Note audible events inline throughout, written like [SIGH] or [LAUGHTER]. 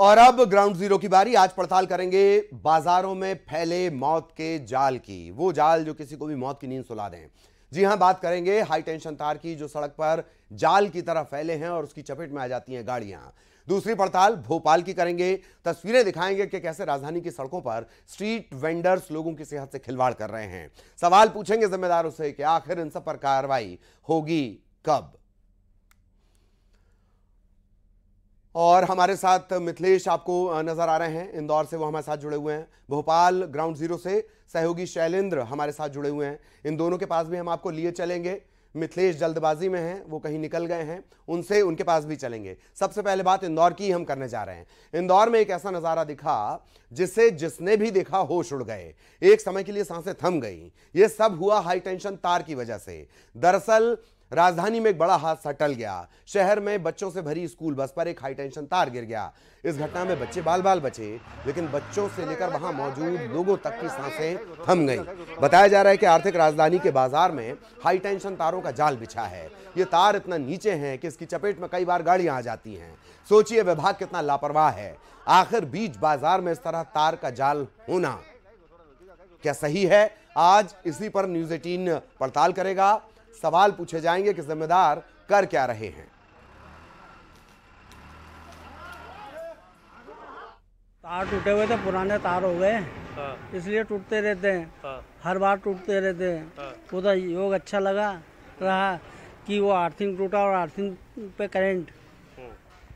और अब ground zero की बारी आज पड़ताल करेंगे बाजारों में फैले मौत के जाल की वो जाल जो किसी को भी मौत की नींद सुला दें जी हां बात करेंगे हाई टेंशन तार की जो सड़क पर जाल की तरह फैले हैं और उसकी चपेट में आ जाती हैं गाड़ियां दूसरी पड़ताल भोपाल की करेंगे तस्वीरें दिखाएंगे कि कैसे राजधानी की सड़कों पर स्ट्रीट वेंडर्स लोगों की सेहत से खिलवाड़ कर रहे हैं सवाल पूछेंगे जिम्मेदारों से कि आखिर इन सब पर कार्रवाई होगी कब और हमारे साथ मिथिलेश आपको नजर आ रहे हैं इंदौर से वो हमारे साथ जुड़े हुए हैं भोपाल ग्राउंड जीरो से सहयोगी शैलेंद्र हमारे साथ जुड़े हुए हैं इन दोनों के पास भी हम आपको लिए चलेंगे मिथिलेश जल्दबाजी में हैं वो कहीं निकल गए हैं उनसे उनके पास भी चलेंगे सबसे पहले बात इंदौर की हम करने जा रहे हैं इंदौर में एक ऐसा नज़ारा दिखा जिससे जिसने भी देखा होश उड़ गए एक समय के लिए सांसें थम गई ये सब हुआ हाई टेंशन तार की वजह से दरअसल राजधानी में एक बड़ा हादसा टल गया शहर में बच्चों से भरी स्कूल बस पर एक हाई टेंशन तार गिर गया इस घटना में बच्चे बाल बाल बचे लेकिन बच्चों से लेकर वहां मौजूद लोगों तक की सांसें थम गईं। बताया जा रहा है कि आर्थिक राजधानी के बाजार में हाई टेंशन तारों का जाल बिछा है ये तार इतना नीचे है कि इसकी चपेट में कई बार गाड़ियां आ जाती हैं सोचिए विभाग कितना लापरवाह है आखिर बीच बाजार में इस तरह तार का जाल होना क्या सही है आज इसी पर न्यूज एटीन पड़ताल करेगा सवाल पूछे जाएंगे कि जिम्मेदार कर क्या रहे हैं तार टूटे हुए थे पुराने तार हो गए हाँ। इसलिए टूटते रहते हैं हाँ। हर बार टूटते रहते हैं हाँ। उधर योग अच्छा लगा रहा कि वो आर्थिंग टूटा और आर्थिंग पे करंट हम्म।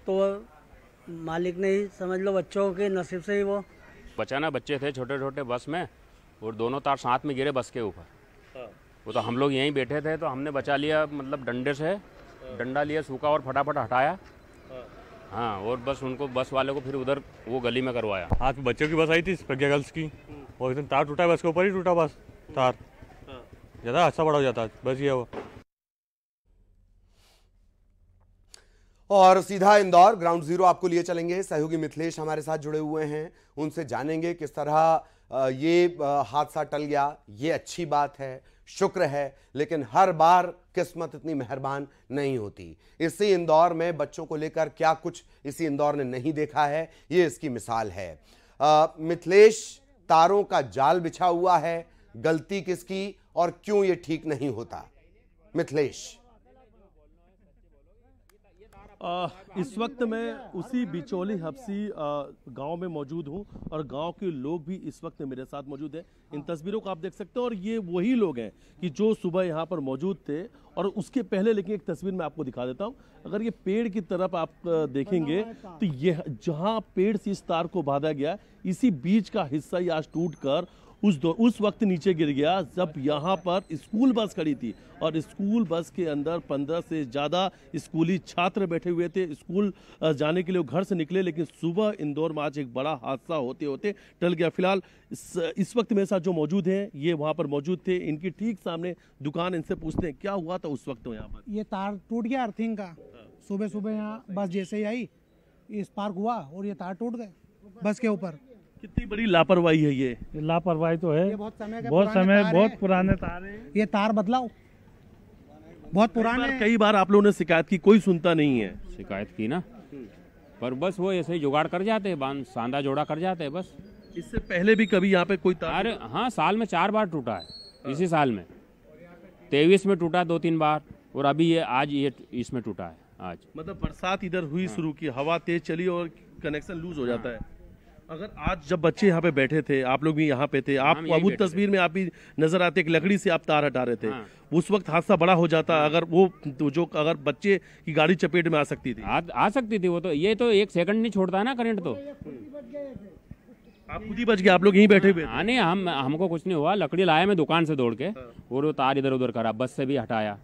तो मालिक ने ही समझ लो बच्चों के नसीब से ही वो बचाना बच्चे थे छोटे छोटे बस में और दोनों तार साथ में गिरे बस के ऊपर वो तो हम लोग यहीं बैठे थे तो हमने बचा लिया मतलब डंडे से डंडा लिया सूखा और फटाफट हटाया हाँ और बस उनको बस वाले को फिर उधर वो गली में करवाया आज हाँ, तो बच्चों की बस आई थी प्रज्ञा गर्ल्स की और एकदम तार टूटा बस के ऊपर ही टूटा बस तार ज़्यादा अच्छा बड़ा हो जाता बस ये वो और सीधा इंदौर ग्राउंड जीरो आपको लिए चलेंगे सहयोगी मिथिलेश हमारे साथ जुड़े हुए हैं उनसे जानेंगे किस तरह ये हादसा टल गया ये अच्छी बात है शुक्र है लेकिन हर बार किस्मत इतनी मेहरबान नहीं होती इसी इंदौर में बच्चों को लेकर क्या कुछ इसी इंदौर ने नहीं देखा है ये इसकी मिसाल है मिथिलेश तारों का जाल बिछा हुआ है गलती किसकी और क्यों ये ठीक नहीं होता मिथिलेश इस वक्त मैं उसी बिचौली हफ्सी गांव में मौजूद हूं और गांव के लोग भी इस वक्त मेरे साथ मौजूद हैं इन तस्वीरों को आप देख सकते हैं और ये वही लोग हैं कि जो सुबह यहां पर मौजूद थे और उसके पहले लेकिन एक तस्वीर मैं आपको दिखा देता हूं अगर ये पेड़ की तरफ आप देखेंगे तो ये जहां पेड़ से इस तार को बांधा गया इसी बीच का हिस्सा ये आज टूट कर उस दो उस वक्त नीचे गिर गया जब यहाँ पर स्कूल बस खड़ी थी और स्कूल बस के अंदर पंद्रह से ज़्यादा स्कूली छात्र बैठे हुए थे स्कूल जाने के लिए घर से निकले लेकिन सुबह इंदौर में आज एक बड़ा हादसा होते होते टल गया फिलहाल इस, इस वक्त मेरे साथ जो मौजूद हैं ये वहाँ पर मौजूद थे इनकी ठीक सामने दुकान इनसे पूछते हैं क्या हुआ था उस वक्त तो यहाँ पर ये तार टूट गया अर्थिंग का सुबह सुबह यहाँ बस जैसे ही आई स्पार्क हुआ और ये तार टूट गए बस के ऊपर कितनी बड़ी लापरवाही है ये लापरवाही तो है ये बहुत समय बहुत समय बहुत पुराने तार है ये तार बदलाओ बहुत पुराने कई बार आप लोगों ने शिकायत की कोई सुनता नहीं है शिकायत की ना पर बस वो ऐसे ही जुगाड़ कर जाते हैं बांध सांधा जोड़ा कर जाते हैं बस इससे पहले भी कभी यहाँ पे कोई तार अरे हाँ साल में चार बार टूटा है हाँ। इसी साल में तेईस में टूटा दो तीन बार और अभी ये आज ये इसमें टूटा है आज मतलब बरसात इधर हुई हाँ। शुरू की हवा तेज चली और कनेक्शन लूज हो जाता हाँ। है अगर आज जब बच्चे यहाँ पे बैठे थे आप लोग भी यहाँ पे थे आप अब तस्वीर में आप भी नजर आते एक लकड़ी से आप तार हटा रहे थे हाँ। उस वक्त हादसा बड़ा हो जाता हाँ। अगर वो तो जो अगर बच्चे की गाड़ी चपेट में आ सकती थी आ, आ सकती थी वो तो ये तो एक सेकंड नहीं छोड़ता ना करंट तो आप खुद ही बच गए आप लोग यहीं बैठे हुए हाँ नहीं हम हमको कुछ नहीं हुआ लकड़ी लाया मैं दुकान से दौड़ के हाँ। और वो तार इधर उधर करा बस से भी हटाया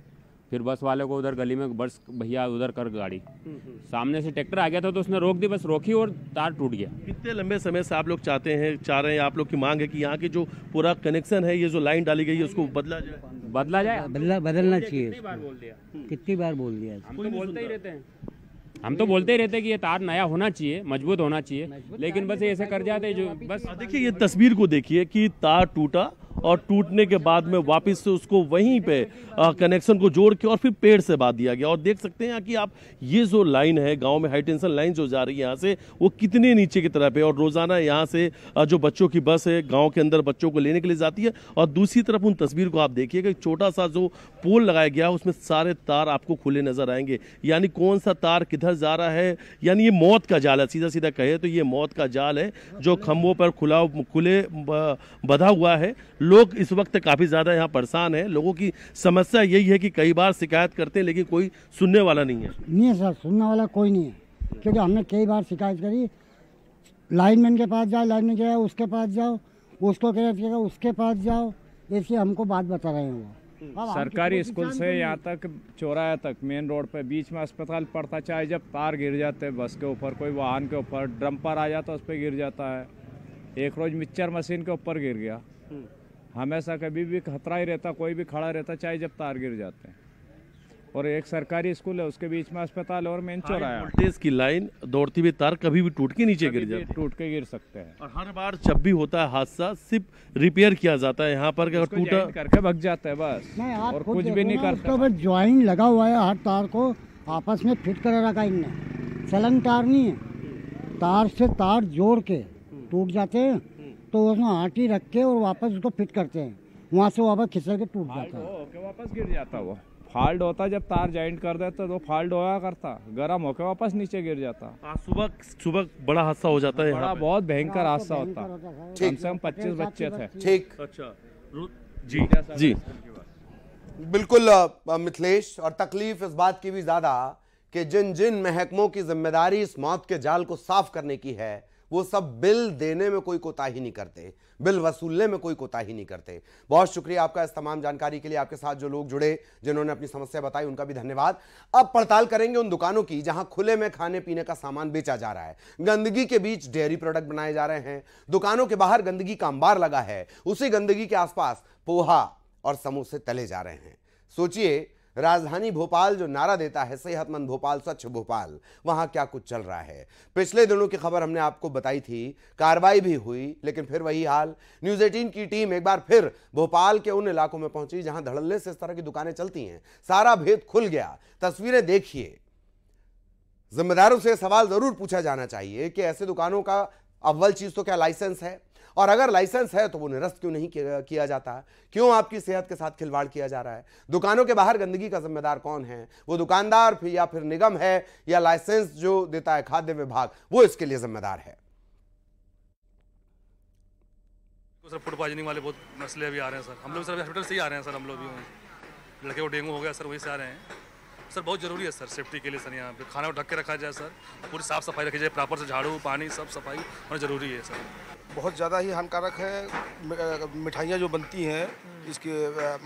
फिर बस वाले को उधर गली में बस भैया उधर कर गाड़ी हम्म, हम्म। सामने से ट्रैक्टर आ गया था तो उसने रोक दी बस रोकी और तार टूट गया कितने लंबे समय से आप लोग चाहते हैं चाह रहे हैं आप लोग की मांग है कि यहाँ की जो पूरा कनेक्शन है ये जो लाइन डाली गई है उसको बदला जाए बदला जाए बदला बदलना चाहिए कितनी बार बोल दिया तो बोलते ही रहते हैं हम तो बोलते ही रहते कि ये तार नया होना चाहिए मजबूत होना चाहिए लेकिन बस ऐसे कर तो जाते जो बस तो हाँ, देखिए ये तस्वीर को देखिए कि तार टूटा और टूटने के बाद में वापस से उसको वहीं पे कनेक्शन को जोड़ के और फिर पेड़ से बांध दिया गया और देख सकते हैं यहाँ कि आप ये जो लाइन है गाँव में हाई टेंशन लाइन जो जा रही है यहाँ से वो कितने नीचे की तरफ है और रोज़ाना यहाँ से जो बच्चों की बस है गाँव के अंदर बच्चों को लेने के लिए जाती है और दूसरी तरफ उन तस्वीर को आप देखिएगा एक छोटा सा जो पोल लगाया गया है उसमें सारे तार आपको खुले नज़र आएंगे यानी कौन सा तार किधर जा रहा है यानी ये मौत का जाल है सीधा सीधा कहे तो ये मौत का जाल है जो खम्भों पर खुला खुले बधा हुआ है लोग इस वक्त काफ़ी ज़्यादा यहाँ परेशान हैं लोगों की समस्या यही है कि कई बार शिकायत करते हैं लेकिन कोई सुनने वाला नहीं है नहीं है सर सुनने वाला कोई नहीं है क्योंकि हमने कई बार शिकायत करी लाइनमैन के पास जाओ लाइनमैन के उसके पास जाओ उसको कह रहा उसके पास जाओ ऐसे हमको बात बता रहे हैं वो सरकारी स्कूल से यहाँ तक चौराहे तक मेन रोड पे बीच में अस्पताल पड़ता चाहे जब तार गिर जाते हैं बस के ऊपर कोई वाहन के ऊपर ड्रम पर आ जाता उस पर गिर जाता है एक रोज मिक्सर मशीन के ऊपर गिर गया हमेशा कभी भी खतरा ही रहता कोई भी खड़ा रहता चाहे जब तार गिर जाते हैं और एक सरकारी स्कूल है उसके बीच में अस्पताल और मेन चौराया वोल्टेज की लाइन दौड़ती हुई तार कभी भी टूट के नीचे गिर जाती है टूट के गिर सकते हैं और हर बार जब भी होता है हादसा सिर्फ रिपेयर किया जाता है यहाँ पर टूटा करके भग जाता है बस और कुछ भी नहीं करता ज्वाइन लगा हुआ है हर तार को आपस में फिट कर रखा इनने चलन तार नहीं है तार से तार जोड़ के टूट जाते हैं तो उसमें आटी रख के और वापस उसको फिट करते हैं वहाँ से वापस खिसक के टूट जाता है वापस गिर जाता वो फाल्ट होता जब तार जॉइंट कर देते तो फाल्ट होया करता गर्म होकर वापस नीचे गिर जाता हाँ, सुबह सुबह बड़ा हादसा हो जाता है बड़ा बहुत भयंकर हाँ, तो हादसा होता कम से कम पच्चीस बच्चे थे ठीक अच्छा जी जी बिल्कुल मिथिलेश और तकलीफ इस बात की भी ज्यादा कि जिन जिन महकमों की जिम्मेदारी इस मौत के जाल को साफ करने की है वो सब बिल देने में कोई कोताही नहीं करते बिल वसूलने में कोई कोताही नहीं करते बहुत शुक्रिया आपका इस तमाम जानकारी के लिए आपके साथ जो लोग जुड़े जिन्होंने अपनी समस्या बताई उनका भी धन्यवाद अब पड़ताल करेंगे उन दुकानों की जहां खुले में खाने पीने का सामान बेचा जा रहा है गंदगी के बीच डेयरी प्रोडक्ट बनाए जा रहे हैं दुकानों के बाहर गंदगी का अंबार लगा है उसी गंदगी के आसपास पोहा और समोसे तले जा रहे हैं सोचिए राजधानी भोपाल जो नारा देता है सेहतमंद भोपाल स्वच्छ भोपाल वहां क्या कुछ चल रहा है पिछले दिनों की खबर हमने आपको बताई थी कार्रवाई भी हुई लेकिन फिर वही हाल न्यूज एटीन की टीम एक बार फिर भोपाल के उन इलाकों में पहुंची जहां धड़ल्ले से इस तरह की दुकानें चलती हैं सारा भेद खुल गया तस्वीरें देखिए जिम्मेदारों से सवाल जरूर पूछा जाना चाहिए कि ऐसे दुकानों का अव्वल चीज तो क्या लाइसेंस है और अगर लाइसेंस है तो वो निरस्त क्यों नहीं किया जाता क्यों आपकी सेहत के साथ खिलवाड़ किया जा रहा है दुकानों के बाहर गंदगी का जिम्मेदार कौन है वो दुकानदार फिर या फिर निगम है या लाइसेंस जो देता है खाद्य विभाग वो इसके लिए जिम्मेदार है सर फूड पॉइजनिंग वाले बहुत मसले भी आ रहे हैं सर हम लोग सर हॉस्पिटल से ही आ रहे हैं सर हम लोग भी लड़के को डेंगू हो गया सर वहीं से आ रहे हैं सर बहुत ज़रूरी है सर सेफ्टी के लिए सर यहाँ पे खाना ढक के रखा जाए सर पूरी साफ़ सफाई रखी जाए प्रॉपर से झाड़ू पानी सब सफाई होना ज़रूरी है सर बहुत ज़्यादा ही हानिकारक है मिठाइयाँ जो बनती हैं इसके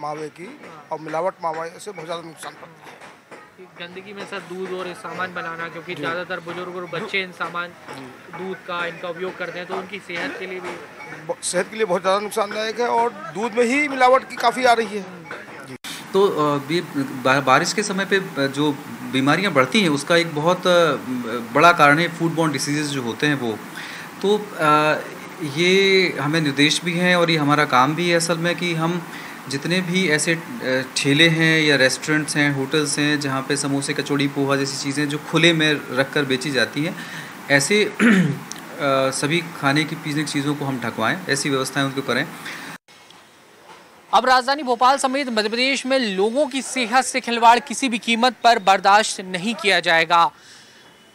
मावे की हाँ। और मिलावट मावा से बहुत ज़्यादा नुकसान पड़ता हाँ। है गंदगी में सर दूध और सामान बनाना क्योंकि ज़्यादातर बुजुर्ग और बच्चे इन सामान दूध का इनका उपयोग करते हैं तो उनकी सेहत के लिए भी सेहत के लिए बहुत ज़्यादा नुकसानदायक है और दूध में ही मिलावट की काफ़ी आ रही है हम्म। तो बारिश के समय पे जो बीमारियां बढ़ती हैं उसका एक बहुत बड़ा कारण है फूड बॉन्ड डिसीजेज जो होते हैं वो तो ये हमें निर्देश भी हैं और ये हमारा काम भी है असल में कि हम जितने भी ऐसे ठेले हैं या रेस्टोरेंट्स हैं होटल्स हैं जहाँ पे समोसे कचौड़ी पोहा जैसी चीज़ें जो खुले में रख कर बेची जाती हैं ऐसे [CLEARS THROAT] सभी खाने की पीने की चीज़ों को हम ढकवाएँ ऐसी व्यवस्थाएं उनको करें अब राजधानी भोपाल समेत मध्यप्रदेश में लोगों की सेहत से खिलवाड़ किसी भी कीमत पर बर्दाश्त नहीं किया जाएगा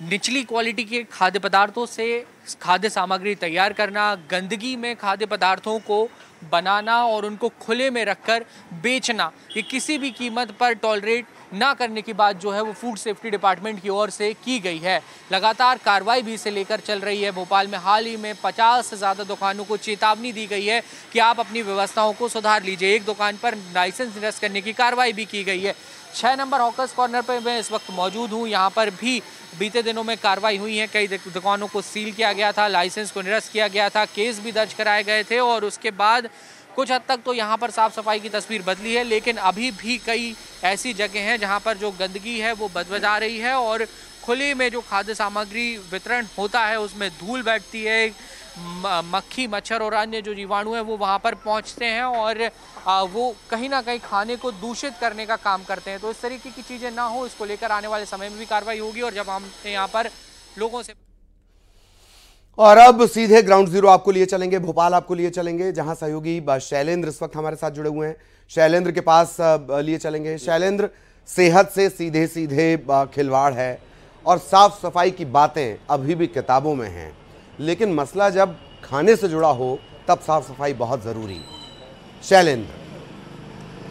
निचली क्वालिटी के खाद्य पदार्थों से खाद्य सामग्री तैयार करना गंदगी में खाद्य पदार्थों को बनाना और उनको खुले में रखकर बेचना ये किसी भी कीमत पर टॉलरेट ना करने की बात जो है वो फूड सेफ्टी डिपार्टमेंट की ओर से की गई है लगातार कार्रवाई भी इसे लेकर चल रही है भोपाल में हाल ही में पचास से ज़्यादा दुकानों को चेतावनी दी गई है कि आप अपनी व्यवस्थाओं को सुधार लीजिए एक दुकान पर लाइसेंस निरस्त करने की कार्रवाई भी की गई है छः नंबर हॉकर्स कॉर्नर पर मैं इस वक्त मौजूद हूँ यहाँ पर भी बीते दिनों में कार्रवाई हुई है कई दुकानों को सील किया गया था लाइसेंस को निरस्त किया गया था केस भी दर्ज कराए गए थे और उसके बाद कुछ हद तक तो यहाँ पर साफ़ सफाई की तस्वीर बदली है लेकिन अभी भी कई ऐसी जगह हैं जहाँ पर जो गंदगी है वो बदबजा रही है और खुले में जो खाद्य सामग्री वितरण होता है उसमें धूल बैठती है मक्खी मच्छर और अन्य जो जीवाणु हैं वो वहाँ पर पहुँचते हैं और वो कहीं ना कहीं खाने को दूषित करने का काम करते हैं तो इस तरीके की चीज़ें ना हो इसको लेकर आने वाले समय में भी कार्रवाई होगी और जब हम यहाँ पर लोगों से और अब सीधे ग्राउंड जीरो आपको लिए चलेंगे भोपाल आपको लिए चलेंगे जहां सहयोगी शैलेंद्र इस वक्त हमारे साथ जुड़े हुए हैं शैलेंद्र के पास लिए चलेंगे शैलेंद्र सेहत से सीधे सीधे खिलवाड़ है और साफ सफाई की बातें अभी भी किताबों में हैं लेकिन मसला जब खाने से जुड़ा हो तब साफ सफाई बहुत ज़रूरी शैलेंद्र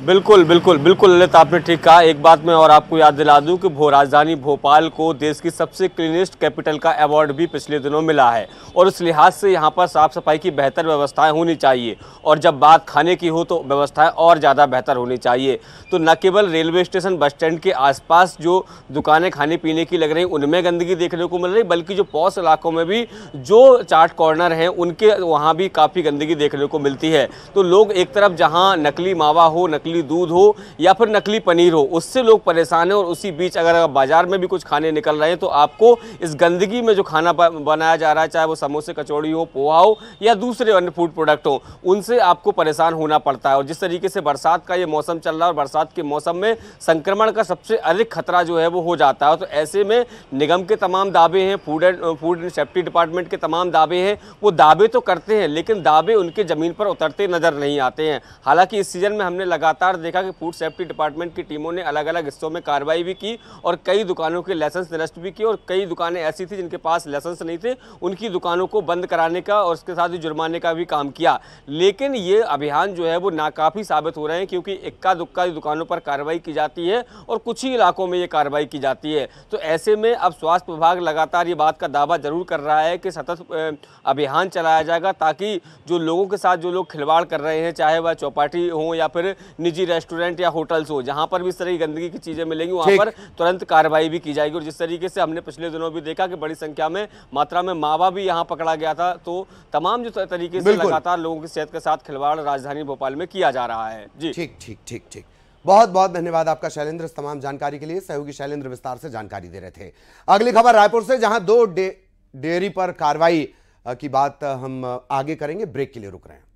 बिल्कुल बिल्कुल बिल्कुल ललित आपने ठीक कहा एक बात मैं और आपको याद दिला दूं कि भो राजधानी भोपाल को देश की सबसे क्लीनेस्ट कैपिटल का अवार्ड भी पिछले दिनों मिला है और उस लिहाज से यहाँ पर साफ़ सफाई की बेहतर व्यवस्थाएं होनी चाहिए और जब बात खाने की हो तो व्यवस्थाएं और ज़्यादा बेहतर होनी चाहिए तो न केवल रेलवे स्टेशन बस स्टैंड के आसपास जो दुकानें खाने पीने की लग रही उनमें गंदगी देखने को मिल रही बल्कि जो पौस इलाकों में भी जो चाट कॉर्नर हैं उनके वहाँ भी काफ़ी गंदगी देखने को मिलती है तो लोग एक तरफ जहाँ नकली मावा हो नकली नकली दूध हो या फिर नकली पनीर हो उससे लोग परेशान हैं और उसी बीच अगर बाज़ार में भी कुछ खाने निकल रहे हैं तो आपको इस गंदगी में जो खाना बनाया जा रहा है चाहे वो समोसे कचौड़ी हो पोहा हो या दूसरे अन्य फूड प्रोडक्ट हो उनसे आपको परेशान होना पड़ता है और जिस तरीके से बरसात का ये मौसम चल रहा है और बरसात के मौसम में संक्रमण का सबसे अधिक खतरा जो है वो हो जाता है तो ऐसे में निगम के तमाम दावे हैं food and food and safety department के तमाम दावे हैं वो दावे तो करते हैं लेकिन दावे उनके ज़मीन पर उतरते नज़र नहीं आते हैं हालांकि इस सीज़न में हमने लगातार लगातार देखा कि फूड सेफ्टी डिपार्टमेंट की टीमों ने अलग अलग हिस्सों में कार्रवाई भी की और कई दुकानों के लाइसेंस निरस्त भी किए और कई दुकानें ऐसी थी जिनके पास लाइसेंस नहीं थे उनकी दुकानों को बंद कराने का और उसके साथ ही जुर्माने का भी काम किया लेकिन ये अभियान जो है वो नाकाफ़ी साबित हो रहे हैं क्योंकि इक्का दुक्का दुकानों पर कार्रवाई की जाती है और कुछ ही इलाकों में ये कार्रवाई की जाती है तो ऐसे में अब स्वास्थ्य विभाग लगातार ये बात का दावा जरूर कर रहा है कि सतत अभियान चलाया जाएगा ताकि जो लोगों के साथ जो लोग खिलवाड़ कर रहे हैं चाहे वह चौपाटी हों या फिर निजी रेस्टोरेंट या होटल्स हो जहाँ पर भी इस तरह की गंदगी की चीज़ें मिलेंगी वहाँ पर तुरंत कार्रवाई भी की जाएगी और जिस तरीके से हमने पिछले दिनों भी देखा कि बड़ी संख्या में मात्रा में मावा भी यहाँ पकड़ा गया था तो तमाम जो तरीके से लगातार लोगों की सेहत के साथ खिलवाड़ राजधानी भोपाल में किया जा रहा है जी ठीक ठीक ठीक ठीक बहुत बहुत धन्यवाद आपका शैलेंद्र इस तमाम जानकारी के लिए सहयोगी शैलेंद्र विस्तार से जानकारी दे रहे थे अगली खबर रायपुर से जहां दो डेयरी पर कार्रवाई की बात हम आगे करेंगे ब्रेक के लिए रुक रहे हैं